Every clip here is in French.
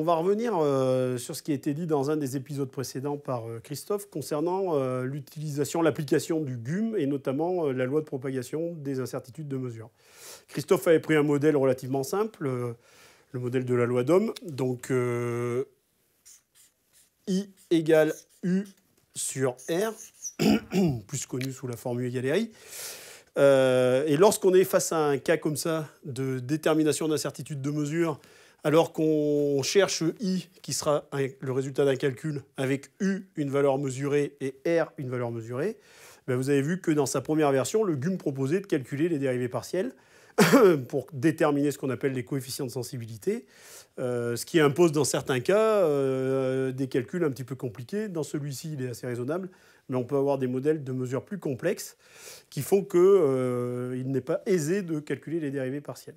on va revenir euh, sur ce qui a été dit dans un des épisodes précédents par euh, Christophe concernant euh, l'utilisation, l'application du GUM et notamment la loi de propagation des incertitudes de mesure. Christophe avait pris un modèle relativement simple, le modèle de la loi d'homme Donc I égale U sur R, plus connu sous la formule égale I. et lorsqu'on est face à un cas comme ça de détermination d'incertitude de mesure, alors qu'on cherche I, qui sera le résultat d'un calcul, avec U, une valeur mesurée, et R, une valeur mesurée, ben vous avez vu que dans sa première version, le GUM proposait de calculer les dérivées partielles pour déterminer ce qu'on appelle les coefficients de sensibilité, euh, ce qui impose dans certains cas euh, des calculs un petit peu compliqués. Dans celui-ci, il est assez raisonnable, mais on peut avoir des modèles de mesure plus complexes qui font qu'il euh, il n'est pas aisé de calculer les dérivées partielles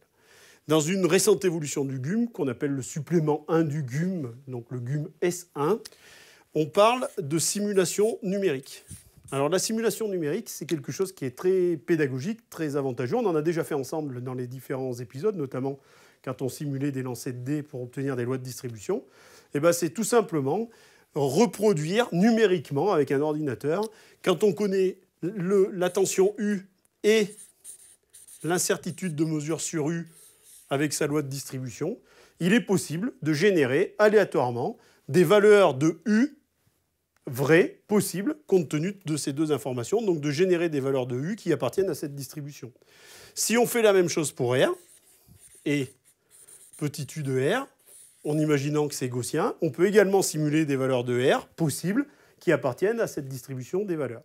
dans une récente évolution du GUM qu'on appelle le supplément 1 du GUM, donc le GUM S1, on parle de simulation numérique. Alors la simulation numérique, c'est quelque chose qui est très pédagogique, très avantageux. On en a déjà fait ensemble dans les différents épisodes, notamment quand on simulait des lancers de dés pour obtenir des lois de distribution. Et eh ben, c'est tout simplement reproduire numériquement avec un ordinateur, quand on connaît la tension U et l'incertitude de mesure sur U, avec sa loi de distribution, il est possible de générer aléatoirement des valeurs de U vraies, possibles, compte tenu de ces deux informations, donc de générer des valeurs de U qui appartiennent à cette distribution. Si on fait la même chose pour R, et petit u de R, en imaginant que c'est gaussien, on peut également simuler des valeurs de R possibles qui appartiennent à cette distribution des valeurs.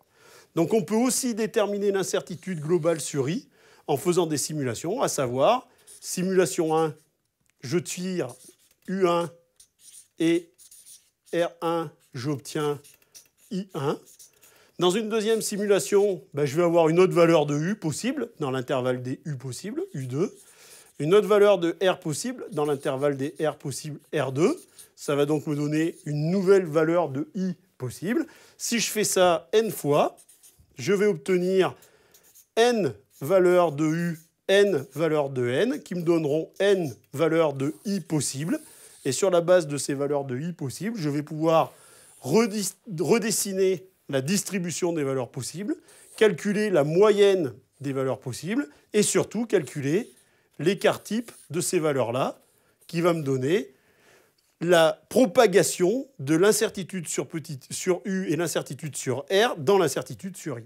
Donc on peut aussi déterminer l'incertitude globale sur I en faisant des simulations, à savoir Simulation 1, je tire U1 et R1, j'obtiens I1. Dans une deuxième simulation, ben, je vais avoir une autre valeur de U possible dans l'intervalle des U possibles, U2. Une autre valeur de R possible dans l'intervalle des R possibles, R2. Ça va donc me donner une nouvelle valeur de I possible. Si je fais ça n fois, je vais obtenir n valeurs de U n valeurs de n qui me donneront n valeurs de i possibles. Et sur la base de ces valeurs de i possibles, je vais pouvoir redessiner la distribution des valeurs possibles, calculer la moyenne des valeurs possibles et surtout calculer l'écart type de ces valeurs-là qui va me donner la propagation de l'incertitude sur, U et l'incertitude sur R dans l'incertitude sur I.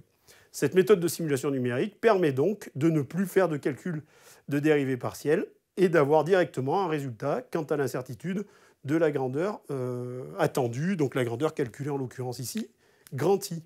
Cette méthode de simulation numérique permet donc de ne plus faire de calcul de dérivés partielle et d'avoir directement un résultat quant à l'incertitude de la grandeur euh, attendue, donc la grandeur calculée en l'occurrence ici, grand I.